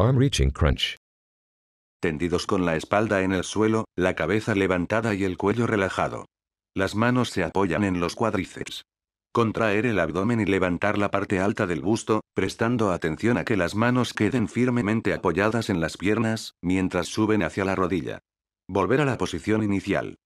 Arm reaching crunch. Tendidos con la espalda en el suelo, la cabeza levantada y el cuello relajado. Las manos se apoyan en los cuádriceps. Contraer el abdomen y levantar la parte alta del busto, prestando atención a que las manos queden firmemente apoyadas en las piernas, mientras suben hacia la rodilla. Volver a la posición inicial.